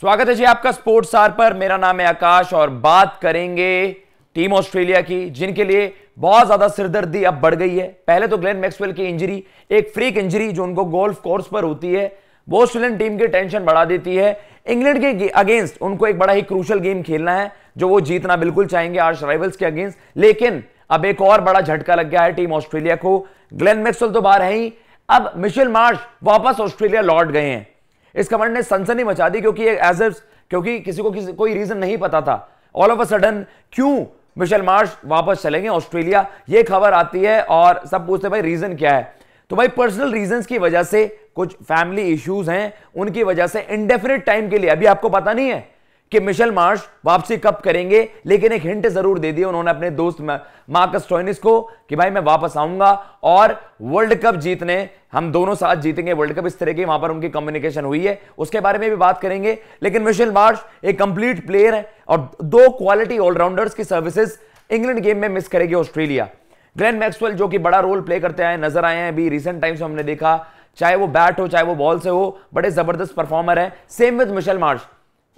स्वागत है जी आपका स्पोर्ट्स आर पर मेरा नाम है आकाश और बात करेंगे टीम ऑस्ट्रेलिया की जिनके लिए बहुत ज्यादा सिरदर्दी अब बढ़ गई है पहले तो ग्लेन मैक्सवेल की इंजरी एक फ्रीक इंजरी जो उनको गोल्फ कोर्स पर होती है वो ऑस्ट्रेलियन टीम की टेंशन बढ़ा देती है इंग्लैंड के अगेंस्ट उनको एक बड़ा ही क्रूशल गेम खेलना है जो वो जीतना बिल्कुल चाहेंगे आर्श राइवल्स के अगेंस्ट लेकिन अब एक और बड़ा झटका लग गया है टीम ऑस्ट्रेलिया को ग्लेन मैक्सवेल तो बाहर है ही अब मिशेल मार्श वापस ऑस्ट्रेलिया लौट गए हैं इस कमेंट ने सनसनी मचा दी क्योंकि एज एफ क्योंकि किसी को किसी कोई रीजन नहीं पता था ऑल ऑफ अ सडन क्यों मिशेल मार्श वापस चलेंगे ऑस्ट्रेलिया ये खबर आती है और सब पूछते भाई रीजन क्या है तो भाई पर्सनल रीजंस की वजह से कुछ फैमिली इश्यूज हैं उनकी वजह से इंडेफिनिट टाइम के लिए अभी आपको पता नहीं है कि मिशेल मार्श वापसी कब करेंगे लेकिन एक हिंट जरूर दे दिए उन्होंने अपने दोस्त मार्कस टॉइनिस को कि भाई मैं वापस आऊंगा और वर्ल्ड कप जीतने हम दोनों साथ जीतेंगे वर्ल्ड कप इस तरह की वहां पर उनकी कम्युनिकेशन हुई है उसके बारे में भी बात करेंगे लेकिन मिशेल मार्श एक कंप्लीट प्लेयर है और दो क्वालिटी ऑलराउंडर्स की सर्विसेज इंग्लैंड गेम में मिस करेगी ऑस्ट्रेलिया ग्लेन मैक्सवेल जो कि बड़ा रोल प्ले करते आए नजर आए हैं अभी रिसेंट टाइम्स हमने देखा चाहे वो बैट हो चाहे वो बॉल से हो बड़े जबरदस्त परफॉर्मर है सेम विद मिशेल मार्श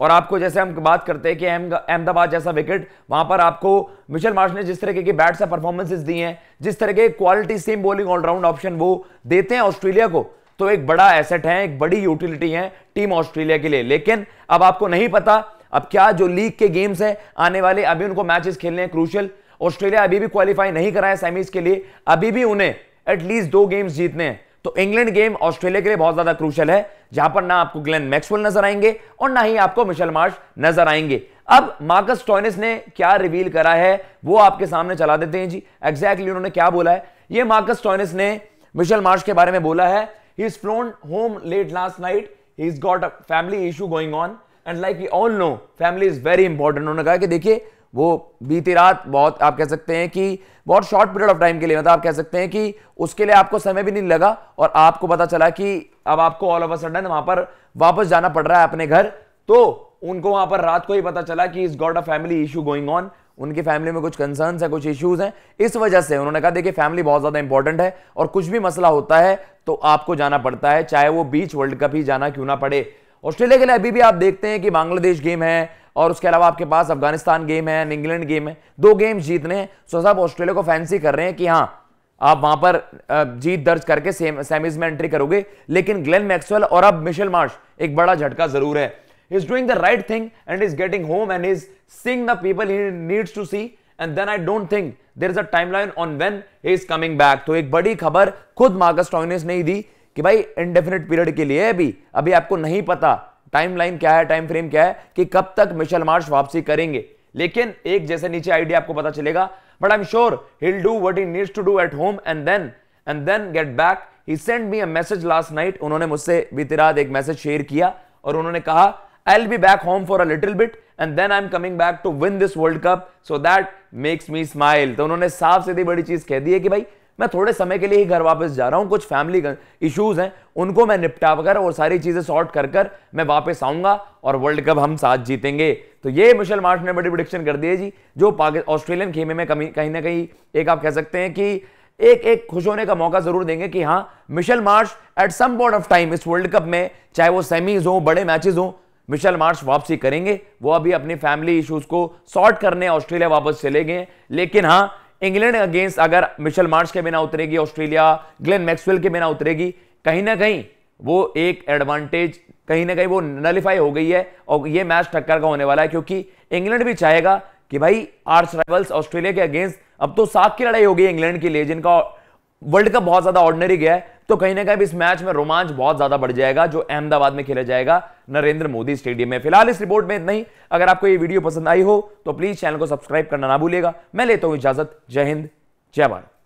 और आपको जैसे हम बात करते हैं कि अहमदाबाद जैसा विकेट वहां पर आपको मिशेल मार्श ने जिस तरीके की बैट से परफॉर्मेंसेस दी हैं जिस तरह के quality seam bowling allround option वो देते हैं ऑस्ट्रेलिया को तो एक बड़ा एसेट है एक बड़ी यूटिलिटी है टीम ऑस्ट्रेलिया के लिए लेकिन अब आपको नहीं पता अब क्या जो लीग के गेम्स हैं आने वाले अभी उनको मैचेस खेलने हैं क्रूशल ऑस्ट्रेलिया अभी भी क्वालिफाई नहीं करा है सेमीज के लिए अभी भी उन्हें एटलीस्ट दो गेम्स जीतने हैं तो इंग्लैंड गेम ऑस्ट्रेलिया के लिए बहुत ज्यादा क्रूशल है जहां पर ना आपको ग्लेन मैक्सवेल नजर आएंगे और ना ही आपको मिशेल मार्श नजर आएंगे अब मार्कस टॉयनिस ने क्या रिवील करा है वो आपके सामने चला देते हैं जी एग्जैक्टली उन्होंने क्या बोला है ये मार्कस टॉयनिस ने मिशेल मार्श के बारे में बोला है he is flown home late last night he is got a family issue going on and like we all know family is very important उन्होंने कहा कि देखिए वो बीती रात बहुत आप कह सकते हैं कि बहुत शॉर्ट पीरियड ऑफ टाइम के लिए मतलब आप कह सकते हैं कि उसके लिए आपको समय भी नहीं लगा और आपको पता चला कि अब आपको ऑल ओवर सडन वहां पर वापस जाना पड़ रहा है अपने घर तो उनको वहां पर रात को ही पता चला कि is got a family issue going on उनकी फैमिली में कुछ कंसर्न है कुछ इश्यूज हैं इस वजह से उन्होंने कहा देखिए फैमिली बहुत ज़्यादा इंपॉर्टेंट है और कुछ भी मसला होता है तो आपको जाना पड़ता है चाहे वो बीच वर्ल्ड कप ही जाना क्यों ना पड़े ऑस्ट्रेलिया के लिए अभी भी आप देखते हैं कि बांग्लादेश गेम है और उसके अलावा आपके पास अफगानिस्तान गेम है इंग्लैंड गेम है दो गेम जीतने हैं सो साहब ऑस्ट्रेलिया को फैंसी कर रहे हैं कि हाँ आप वहां पर जीत दर्ज करके सेमीज में एंट्री करोगे लेकिन ग्लेन मैक्सवेल और अब मिशेल मार्श एक बड़ा झटका जरूर है is doing the right thing and is getting home and is seeing the people he needs to see and then I don't think there is a timeline on when is coming back तो एक बड़ी खबर खुद Marcus Stoinis ने ही दी कि भाई indefinite period के लिए अभी अभी आपको नहीं पता टाइमलाइन क्या है टाइम फ्रेम क्या है कि कब तक मिशेल मार्च वापसी करेंगे लेकिन एक जैसे नीचे आइडिया आपको पता चलेगा but I am sure he'll do what he needs to do at home and then and then get back he send me a message last night उन्होंने मुझसे बीती एक मैसेज शेयर किया और उन्होंने कहा I'll be back home for a little bit and then I am coming back to win this World Cup so that makes me smile तो उन्होंने साफ सीधी बड़ी चीज कह दी है कि भाई मैं थोड़े समय के लिए ही घर वापस जा रहा हूँ कुछ फैमिली इश्यूज हैं उनको मैं निपटा कर और सारी चीज़ें सॉर्ट कर कर मैं वापस आऊँगा और वर्ल्ड कप हम साथ जीतेंगे तो ये मिशेल मार्च ने बड़ी प्रोडिक्शन कर दी है जी जो ऑस्ट्रेलियन खेमे में कमी कहीं ना कहीं एक आप कह सकते हैं कि एक एक खुश होने का मौका जरूर देंगे कि हाँ Mitchell Marsh at some point of time इस वर्ल्ड कप में चाहे वो सेमीज हो बड़े मैचेस हो मिशेल मार्श वापसी करेंगे वो अभी अपनी फैमिली इश्यूज को सॉर्ट करने ऑस्ट्रेलिया वापस चले गए लेकिन हाँ इंग्लैंड अगेंस्ट अगर मिशेल मार्च के बिना उतरेगी ऑस्ट्रेलिया ग्लेन मैक्सवेल के बिना उतरेगी कहीं ना कहीं वो एक एडवांटेज कहीं ना कहीं वो नलीफाई हो गई है और ये मैच टक्कर का होने वाला है क्योंकि इंग्लैंड भी चाहेगा कि भाई आर्स राइवल्स ऑस्ट्रेलिया के अगेंस्ट अब तो साख की लड़ाई होगी इंग्लैंड के लिए जिनका वर्ल्ड कप बहुत ज्यादा ऑर्डनरी गया है तो कहीं ना कहीं इस मैच में रोमांच बहुत ज्यादा बढ़ जाएगा जो अहमदाबाद में खेला जाएगा नरेंद्र मोदी स्टेडियम में फिलहाल इस रिपोर्ट में इतना ही अगर आपको ये वीडियो पसंद आई हो तो प्लीज चैनल को सब्सक्राइब करना ना भूलेगा मैं लेता हूं इजाजत जय हिंद जय भारत